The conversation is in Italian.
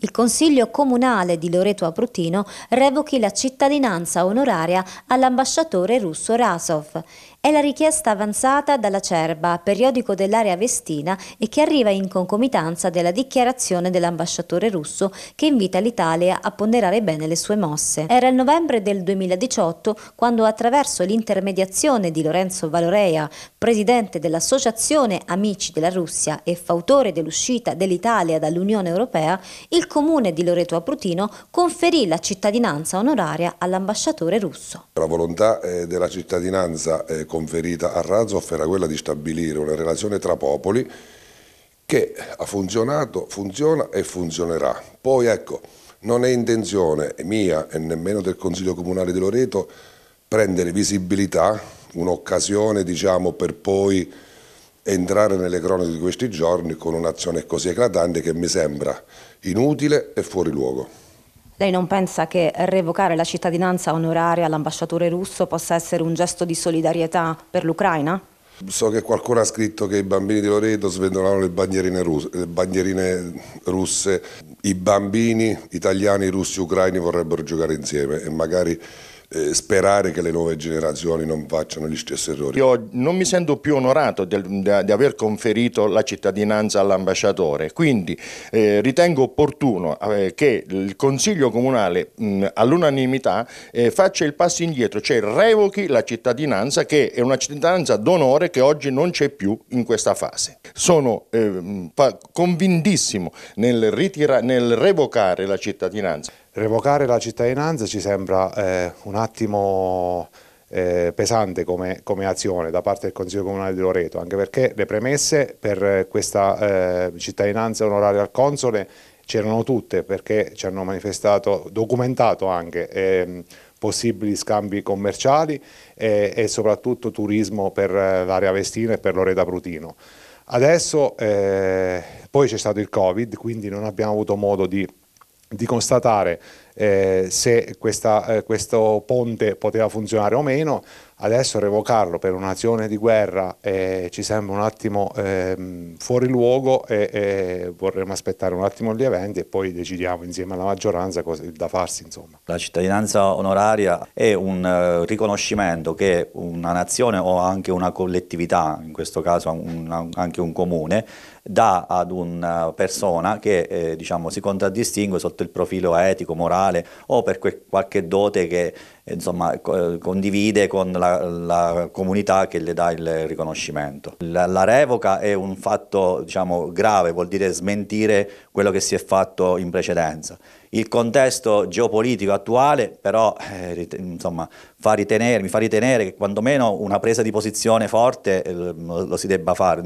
Il Consiglio Comunale di Loreto Aprutino revochi la cittadinanza onoraria all'ambasciatore russo Rasov. È la richiesta avanzata dalla Cerba, periodico dell'area vestina, e che arriva in concomitanza della dichiarazione dell'ambasciatore russo che invita l'Italia a ponderare bene le sue mosse. Era il novembre del 2018 quando attraverso l'intermediazione di Lorenzo Valorea, presidente dell'Associazione Amici della Russia e fautore dell'uscita dell'Italia dall'Unione Europea, il comune di Loreto Aprutino conferì la cittadinanza onoraria all'ambasciatore russo. La volontà eh, della cittadinanza con eh, conferita a Razov era quella di stabilire una relazione tra popoli che ha funzionato, funziona e funzionerà. Poi ecco, non è intenzione mia e nemmeno del Consiglio Comunale di Loreto prendere visibilità, un'occasione diciamo, per poi entrare nelle cronache di questi giorni con un'azione così eclatante che mi sembra inutile e fuori luogo. Lei non pensa che revocare la cittadinanza onoraria all'ambasciatore russo possa essere un gesto di solidarietà per l'Ucraina? So che qualcuno ha scritto che i bambini di Loreto svendolavano le bandierine, russe, le bandierine russe. I bambini italiani, russi, e ucraini vorrebbero giocare insieme e magari eh, sperare che le nuove generazioni non facciano gli stessi errori. Io non mi sento più onorato di, di aver conferito la cittadinanza all'ambasciatore, quindi eh, ritengo opportuno eh, che il Consiglio Comunale all'unanimità eh, faccia il passo indietro, cioè revochi la cittadinanza che è una cittadinanza d'onore che oggi non c'è più in questa fase. Sono eh, convintissimo nel, nel revocare la cittadinanza. Revocare la cittadinanza ci sembra eh, un attimo eh, pesante come, come, azione da parte del Consiglio Comunale di Loreto, anche perché le premesse per questa eh, cittadinanza onoraria al Console c'erano tutte perché ci hanno manifestato, documentato anche eh, possibili scambi commerciali e, eh, e soprattutto turismo per eh, l'area Vestina e per Loreda Prutino. Adesso eh, poi c'è stato il Covid, quindi non abbiamo avuto modo di di constatare eh, se questa, eh, questo ponte poteva funzionare o meno, Adesso revocarlo per un'azione di guerra eh, ci sembra un attimo eh, fuori luogo e, e, vorremmo aspettare un attimo gli eventi e poi decidiamo insieme alla maggioranza cosa, da farsi. Insomma. La cittadinanza onoraria è un eh, riconoscimento che una nazione o anche una collettività, in questo caso un, anche un comune, dà ad una eh, persona che eh, diciamo, si contraddistingue sotto il profilo etico, morale o per qualche dote che insomma, condivide con la, la, comunità che le dà il riconoscimento. La, la revoca è un fatto diciamo, grave, vuol dire smentire quello che si è fatto in precedenza. Il contesto geopolitico attuale però eh, insomma, fa ritenere, mi fa ritenere che quantomeno una presa di posizione forte eh, lo si debba fare.